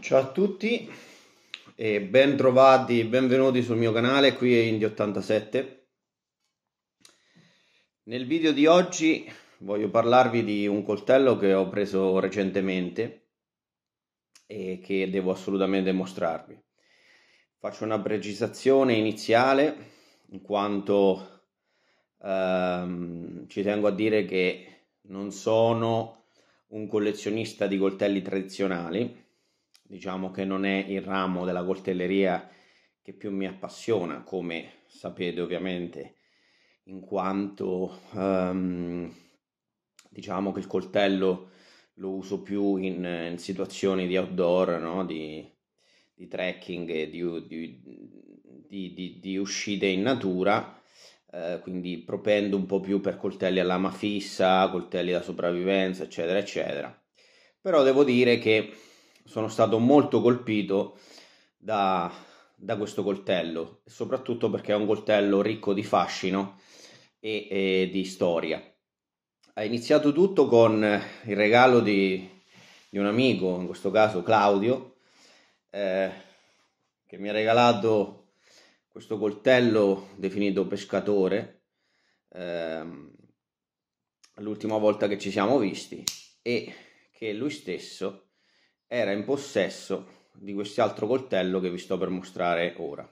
Ciao a tutti e ben trovati, benvenuti sul mio canale, qui è Indie87. Nel video di oggi voglio parlarvi di un coltello che ho preso recentemente e che devo assolutamente mostrarvi. Faccio una precisazione iniziale in quanto ehm, ci tengo a dire che non sono un collezionista di coltelli tradizionali diciamo che non è il ramo della coltelleria che più mi appassiona, come sapete ovviamente, in quanto um, diciamo che il coltello lo uso più in, in situazioni di outdoor, no? di, di, trekking, di, di, di, uscite in natura, eh, quindi propendo un po' più per coltelli a lama fissa, coltelli da sopravvivenza, eccetera, eccetera. Però devo dire che sono stato molto colpito da, da questo coltello, soprattutto perché è un coltello ricco di fascino e, e di storia. Ha iniziato tutto con il regalo di, di un amico, in questo caso Claudio, eh, che mi ha regalato questo coltello definito pescatore eh, l'ultima volta che ci siamo visti e che lui stesso era in possesso di quest'altro coltello che vi sto per mostrare ora.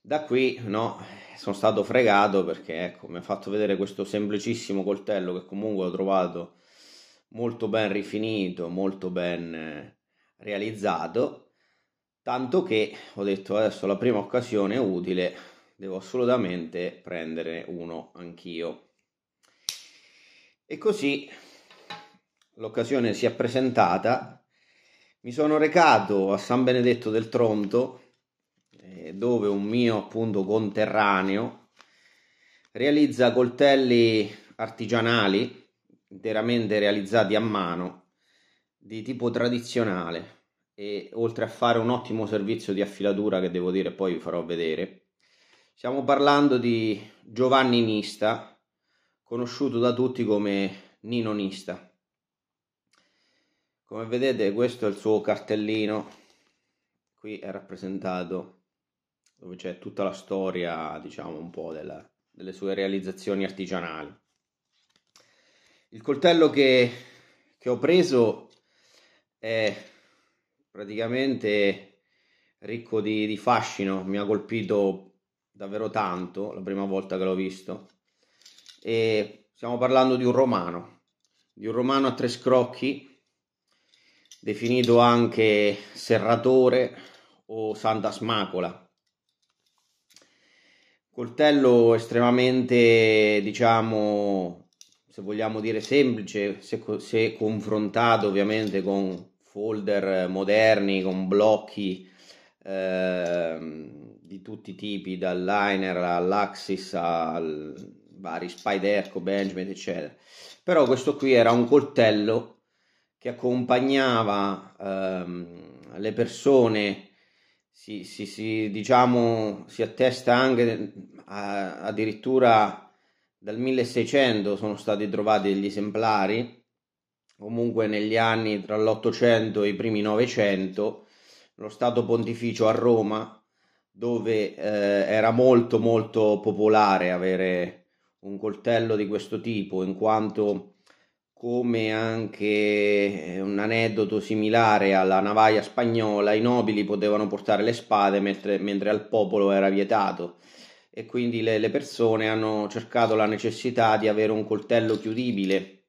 Da qui no, sono stato fregato perché ecco, mi ha fatto vedere questo semplicissimo coltello che comunque ho trovato molto ben rifinito, molto ben eh, realizzato, tanto che ho detto adesso la prima occasione utile devo assolutamente prendere uno anch'io. E così l'occasione si è presentata, mi sono recato a San Benedetto del Tronto, eh, dove un mio appunto conterraneo realizza coltelli artigianali interamente realizzati a mano di tipo tradizionale e oltre a fare un ottimo servizio di affilatura che devo dire poi vi farò vedere stiamo parlando di Giovanni Nista conosciuto da tutti come Nino Nista come vedete questo è il suo cartellino, qui è rappresentato dove c'è tutta la storia, diciamo, un po' della, delle sue realizzazioni artigianali. Il coltello che, che ho preso è praticamente ricco di, di fascino, mi ha colpito davvero tanto la prima volta che l'ho visto. E stiamo parlando di un romano, di un romano a tre scrocchi definito anche serratore o santa smacola. Coltello estremamente, diciamo, se vogliamo dire semplice, se, se confrontato ovviamente con folder moderni, con blocchi eh, di tutti i tipi, dal liner all'axis al vari Spyderco, Benjamin, eccetera. Però questo qui era un coltello che accompagnava ehm, le persone si, si, si, diciamo, si attesta anche a, addirittura dal 1600 sono stati trovati degli esemplari comunque negli anni tra l'800 e i primi 900 lo Stato Pontificio a Roma, dove eh, era molto molto popolare avere un coltello di questo tipo, in quanto come anche eh, un aneddoto similare alla navaia spagnola, i nobili potevano portare le spade mentre, mentre al popolo era vietato e quindi le, le, persone hanno cercato la necessità di avere un coltello chiudibile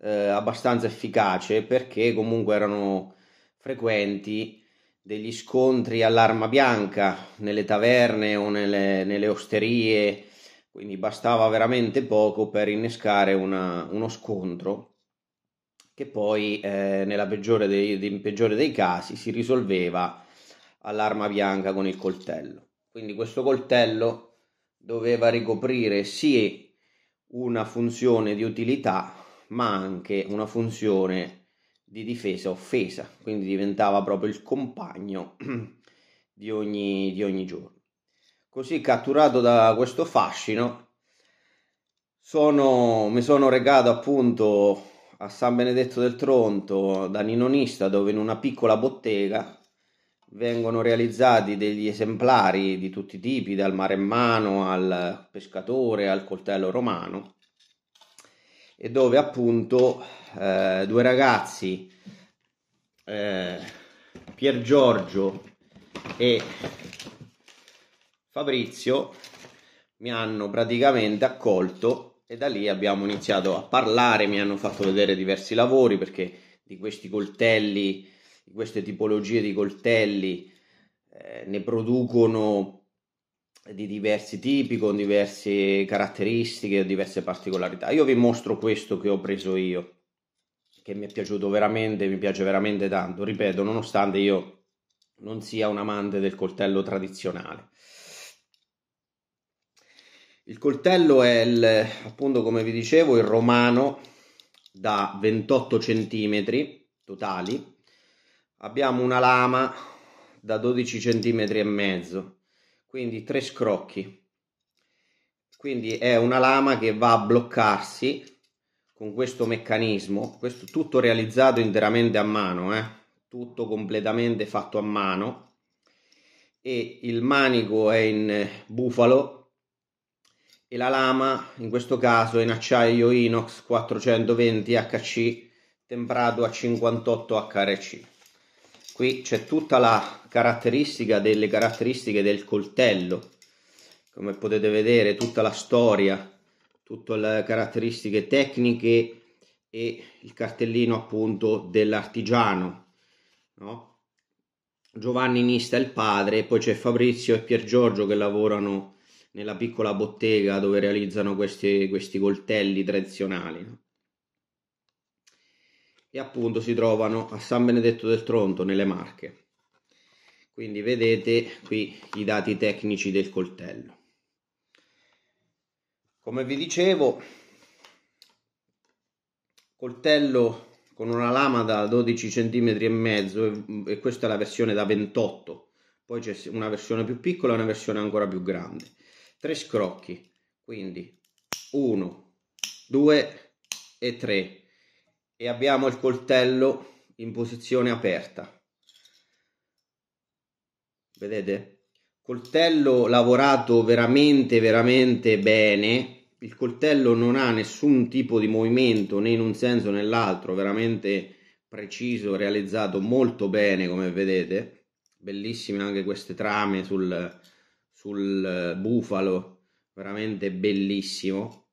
eh, abbastanza efficace perché comunque erano frequenti degli scontri all'arma bianca nelle taverne o nelle, nelle osterie quindi bastava veramente poco per innescare una, uno scontro che poi eh, nella peggiore dei, dei, peggiore dei casi si risolveva all'arma bianca con il coltello. Quindi questo coltello doveva ricoprire sì una funzione di utilità ma anche una funzione di difesa offesa, quindi diventava proprio il compagno di ogni, di ogni giorno. Così catturato da questo fascino, sono, mi sono recato appunto a San Benedetto del Tronto da Ninonista, dove in una piccola bottega vengono realizzati degli esemplari di tutti i tipi, dal maremmano al pescatore al coltello romano, e dove appunto eh, due ragazzi, eh, Pier Giorgio e Fabrizio mi hanno praticamente accolto e da lì abbiamo iniziato a parlare, mi hanno fatto vedere diversi lavori perché di questi coltelli, di queste tipologie di coltelli eh, ne producono di diversi tipi, con diverse caratteristiche, diverse particolarità. Io vi mostro questo che ho preso io, che mi è piaciuto veramente, mi piace veramente tanto. Ripeto, nonostante io non sia un amante del coltello tradizionale. Il coltello è il, appunto come vi dicevo il romano da 28 centimetri totali. Abbiamo una lama da 12 centimetri e mezzo, quindi tre scrocchi. Quindi è una lama che va a bloccarsi con questo meccanismo, questo tutto realizzato interamente a mano, eh? tutto completamente fatto a mano e il manico è in bufalo e la lama, in questo caso è in acciaio inox 420 HC temperato a 58 HRC. Qui c'è tutta la caratteristica delle caratteristiche del coltello, come potete vedere tutta la storia, tutte le caratteristiche tecniche e il cartellino appunto dell'artigiano. No? Giovanni Nista è il padre, poi c'è Fabrizio e Pier Giorgio che lavorano nella piccola bottega dove realizzano questi, questi coltelli tradizionali. No? E appunto si trovano a San Benedetto del Tronto, nelle Marche. Quindi vedete qui i dati tecnici del coltello. Come vi dicevo, coltello con una lama da 12 cm e mezzo e questa è la versione da 28 poi c'è una versione più piccola e una versione ancora più grande 3 scrocchi, quindi 1, 2 e 3 e abbiamo il coltello in posizione aperta. Vedete? Coltello lavorato veramente veramente bene, il coltello non ha nessun tipo di movimento né in un senso né nell'altro, veramente preciso, realizzato molto bene come vedete, bellissime anche queste trame sul, sul eh, bufalo, veramente bellissimo.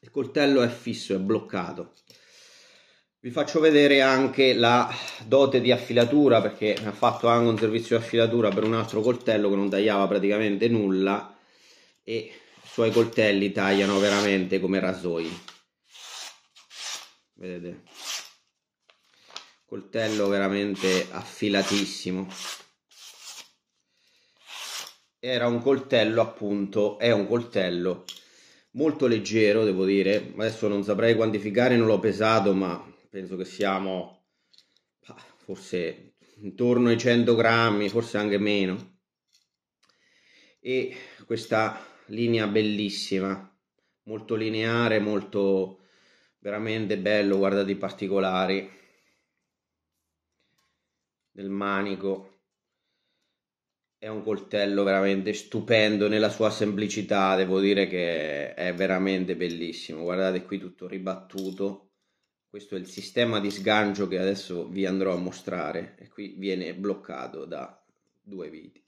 Il coltello è fisso, è bloccato. Vi faccio vedere anche la dote di affilatura perché ha fatto anche un servizio di affilatura per un altro coltello che non tagliava praticamente nulla e i suoi coltelli tagliano veramente come rasoi. Vedete? Coltello veramente affilatissimo era un coltello appunto, è un coltello molto leggero devo dire, adesso non saprei quantificare, non l'ho pesato ma penso che siamo forse intorno ai 100 grammi, forse anche meno e questa linea bellissima, molto lineare, molto veramente bello, guardate i particolari del manico è un coltello veramente stupendo nella sua semplicità, devo dire che è veramente bellissimo. Guardate qui tutto ribattuto. Questo è il sistema di sgancio che adesso vi andrò a mostrare e qui viene bloccato da due viti.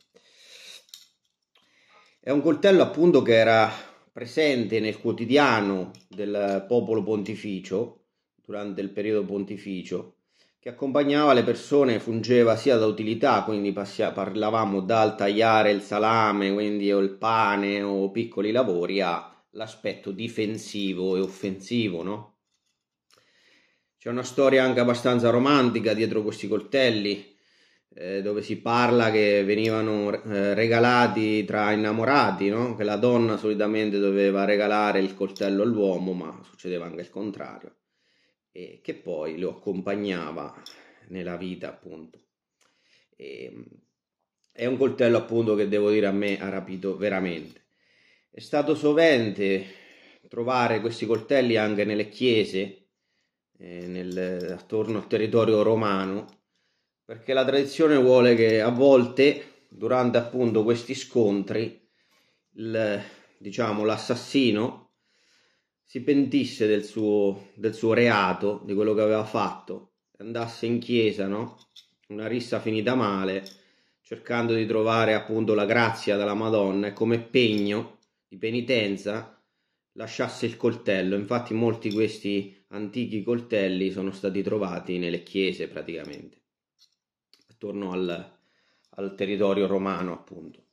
È un coltello appunto che era presente nel quotidiano del popolo pontificio durante il periodo pontificio che accompagnava le persone fungeva sia da utilità, quindi passia- parlavamo dal tagliare il salame, quindi o il pane o piccoli lavori, all'aspetto difensivo e offensivo, no? C'è una storia anche abbastanza romantica dietro questi coltelli, eh, dove si parla che venivano eh, regalati tra innamorati, no? che la donna solitamente doveva regalare il coltello all'uomo, ma succedeva anche il contrario eh, che poi lo accompagnava nella vita appunto. E, ehm, è un coltello appunto che devo dire a me ha rapito veramente. È stato sovente trovare questi coltelli anche nelle chiese, eh, nel, attorno al territorio romano, perché la tradizione vuole che a volte, durante appunto questi scontri, il, diciamo, l'assassino si pentisse del suo, del suo reato, di quello che aveva fatto, andasse in chiesa, no? Una rissa finita male, cercando di trovare appunto la grazia della Madonna e come pegno di penitenza lasciasse il coltello. Infatti molti di questi antichi coltelli sono stati trovati nelle chiese praticamente, attorno al, al territorio romano appunto.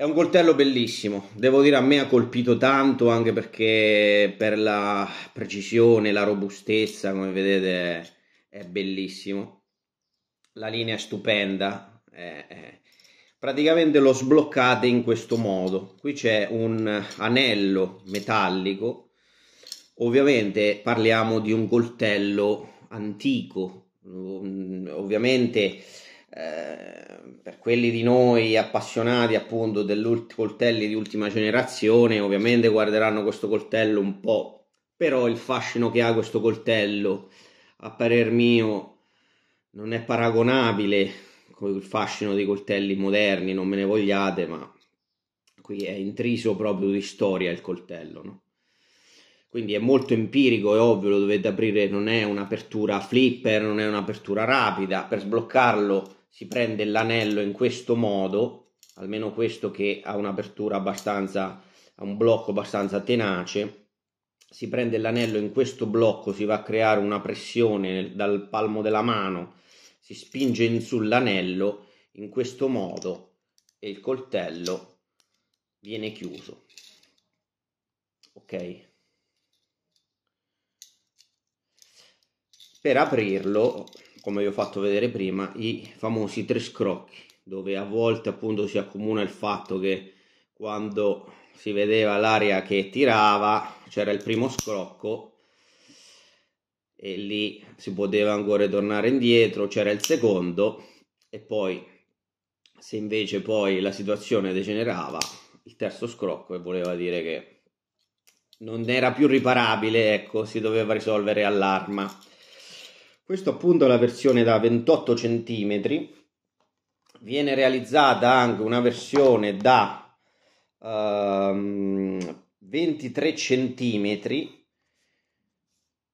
È un coltello bellissimo, devo dire a me ha colpito tanto anche perché per la precisione, la robustezza, come vedete è bellissimo. La linea è stupenda, è, è. praticamente lo sbloccate in questo modo. Qui c'è un anello metallico, ovviamente parliamo di un coltello antico, mm, ovviamente Ehm, per quelli di noi appassionati appunto dei coltelli di ultima generazione, ovviamente guarderanno questo coltello un po', però il fascino che ha questo coltello, a parer mio, non è paragonabile con il fascino dei coltelli moderni, non me ne vogliate, ma qui è intriso proprio di storia il coltello, no? quindi è molto empirico, è ovvio, lo dovete aprire, non è un'apertura flipper, non è un'apertura rapida, per sbloccarlo si prende l'anello in questo modo, almeno questo che ha un'apertura abbastanza, ha un blocco abbastanza tenace, si prende l'anello in questo blocco, si va a creare una pressione dal palmo della mano, si spinge in sull'anello in questo modo e il coltello viene chiuso. Ok. Per aprirlo come vi ho fatto vedere prima, i famosi tre scrocchi, dove a volte appunto si accomuna il fatto che quando si vedeva l'aria che tirava c'era il primo scrocco e lì si poteva ancora tornare indietro, c'era il secondo e poi se invece poi la situazione degenerava il terzo scrocco e voleva dire che non era più riparabile, ecco, si doveva risolvere all'arma. Questo appunto è la versione da 28 cm, viene realizzata anche una versione da ehm, 23 cm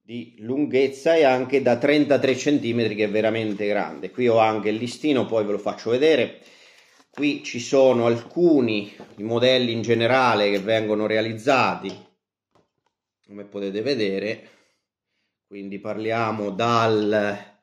di lunghezza e anche da 33 cm che è veramente grande. Qui ho anche il listino, poi ve lo faccio vedere. Qui ci sono alcuni modelli in generale che vengono realizzati, come potete vedere quindi parliamo dal eh,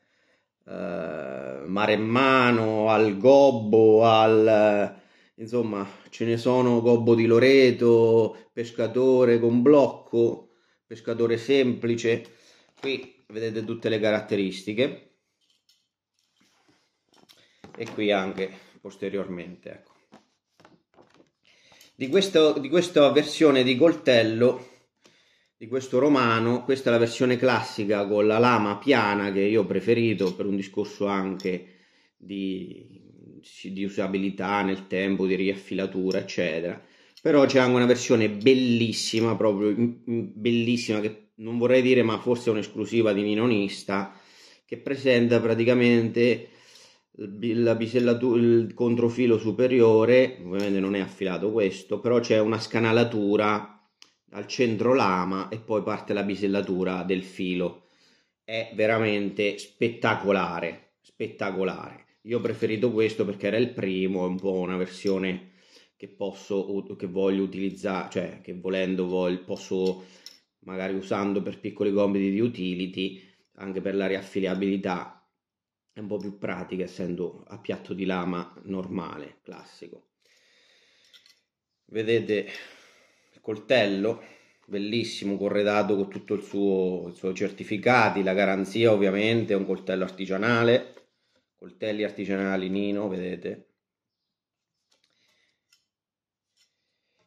Maremmano al Gobbo al insomma ce ne sono Gobbo di Loreto, pescatore con blocco, pescatore semplice, qui vedete tutte le caratteristiche e qui anche posteriormente ecco. di, questo, di questa versione di coltello di questo romano, questa è la versione classica con la lama piana che io ho preferito per un discorso anche di, di usabilità nel tempo, di riaffilatura, eccetera. Però c'è anche una versione bellissima, proprio bellissima, che non vorrei dire, ma forse è un'esclusiva di Ninonista, che presenta praticamente la bisellatura, il controfilo superiore, ovviamente non è affilato questo, però c'è una scanalatura al centro lama e poi parte la bisellatura del filo. È veramente spettacolare, spettacolare. Io ho preferito questo perché era il primo, è un po' una versione che posso, che voglio utilizzare, cioè che volendo voglio, posso magari usando per piccoli compiti di utility, anche per la riaffiliabilità, è un po' più pratica essendo a piatto di lama normale, classico. Vedete coltello, bellissimo, corredato con tutto il suo, i suoi certificati, la garanzia ovviamente, è un coltello artigianale, coltelli artigianali Nino, vedete.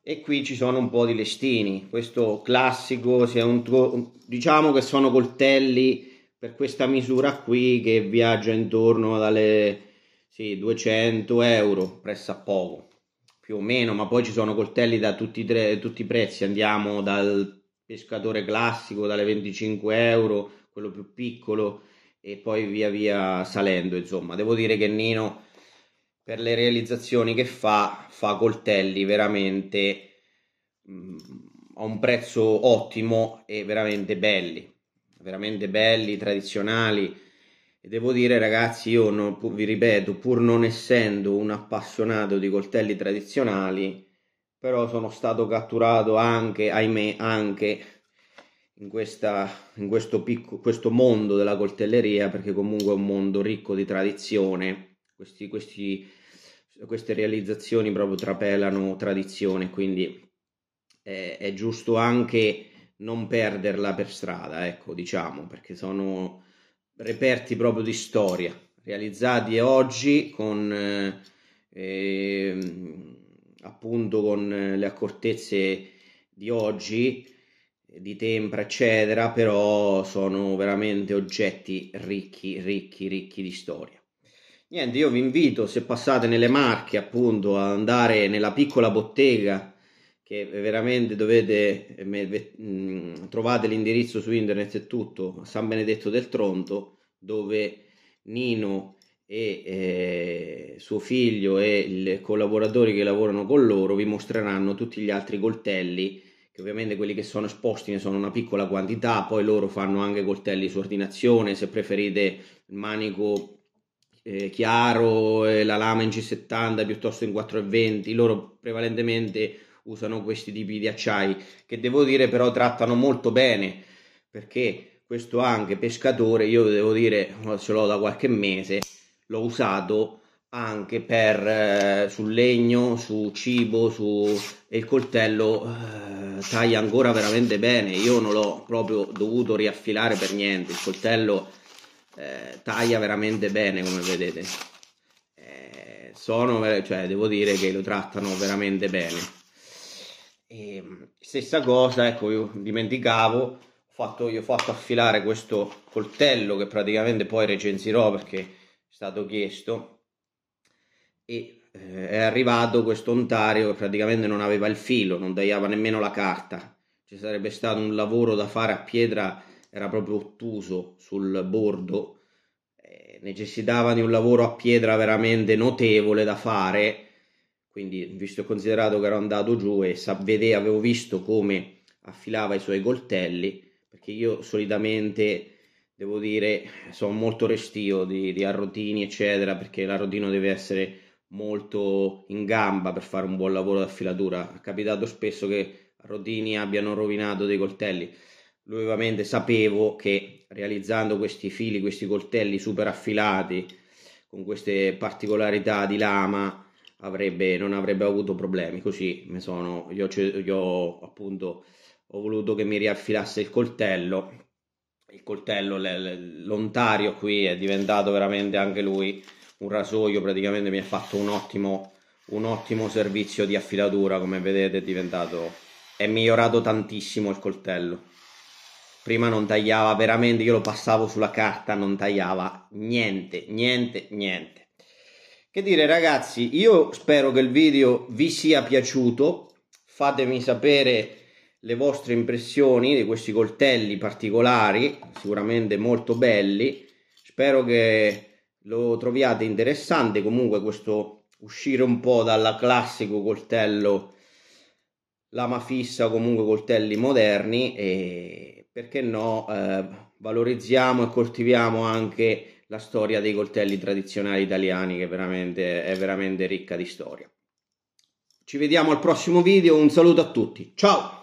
E qui ci sono un po' di lestini, questo classico, se è un, diciamo che sono coltelli per questa misura qui che viaggia intorno alle sì, 200 euro, pressa poco più o meno, ma poi ci sono coltelli da tutti, tre, tutti i prezzi, andiamo dal pescatore classico, dalle 25 euro, quello più piccolo, e poi via via salendo, insomma. Devo dire che Nino, per le realizzazioni che fa, fa coltelli veramente mh, mm, a un prezzo ottimo e veramente belli, veramente belli, tradizionali, e devo dire, ragazzi, io non, vi ripeto, pur non essendo un appassionato di coltelli tradizionali, però sono stato catturato anche, ahimè, anche in, questa, in questo, picco, questo mondo della coltelleria, perché comunque è un mondo ricco di tradizione. Questi, questi, queste realizzazioni proprio trapelano tradizione, quindi è, eh, è giusto anche non perderla per strada, ecco, diciamo, perché sono reperti proprio di storia, realizzati oggi con eh, ehm, appunto con eh, le accortezze di oggi, di tempra, eccetera, però sono veramente oggetti ricchi, ricchi, ricchi di storia. Niente, io vi invito, se passate nelle Marche, appunto, ad andare nella piccola bottega che veramente dovete mh, trovate l'indirizzo su internet e tutto San Benedetto del Tronto dove Nino e eh, suo figlio e i collaboratori che lavorano con loro vi mostreranno tutti gli altri coltelli che ovviamente quelli che sono esposti ne sono una piccola quantità poi loro fanno anche coltelli su ordinazione se preferite il manico eh, chiaro eh, la lama in C70 piuttosto in 420 loro prevalentemente usano questi tipi di acciai che devo dire però trattano molto bene perché questo anche pescatore io devo dire ce l'ho da qualche mese l'ho usato anche per eh, sul legno su cibo su e il coltello eh, taglia ancora veramente bene io non l'ho proprio dovuto riaffilare per niente il coltello eh, taglia veramente bene come vedete eh, sono, cioè, devo dire che lo trattano veramente bene. E ehm, stessa cosa, ecco, io dimenticavo, ho fatto, io ho fatto affilare questo coltello che praticamente poi recensirò perché è stato chiesto e eh, è arrivato questo ontario che praticamente non aveva il filo, non tagliava nemmeno la carta. Ci sarebbe stato un lavoro da fare a pietra, era proprio ottuso sul bordo, eh, necessitava di un lavoro a pietra veramente notevole da fare quindi visto considerato che ero andato giù e sa, vede, avevo visto come affilava i suoi coltelli, perché io solitamente devo dire sono molto restio di, di arrotini eccetera, perché l'arrotino deve essere molto in gamba per fare un buon lavoro d'affilatura. È capitato spesso che arrotini abbiano rovinato dei coltelli. Lui ovviamente sapevo che realizzando questi fili, questi coltelli super affilati, con queste particolarità di lama, avrebbe, non avrebbe avuto problemi. Così mi sono, io, io appunto ho voluto che mi riaffilasse il coltello. Il coltello, l'ontario qui è diventato veramente anche lui un rasoio, praticamente mi ha fatto un ottimo, un ottimo servizio di affilatura, come vedete è diventato, è migliorato tantissimo il coltello. Prima non tagliava veramente, io lo passavo sulla carta, non tagliava niente, niente, niente. Che dire ragazzi, io spero che il video vi sia piaciuto, fatemi sapere le vostre impressioni di questi coltelli particolari, sicuramente molto belli, spero che lo troviate interessante comunque questo uscire un po' dal classico coltello lama fissa o comunque coltelli moderni e perché no eh, valorizziamo e coltiviamo anche la storia dei coltelli tradizionali italiani che veramente, è veramente ricca di storia. Ci vediamo al prossimo video, un saluto a tutti, ciao!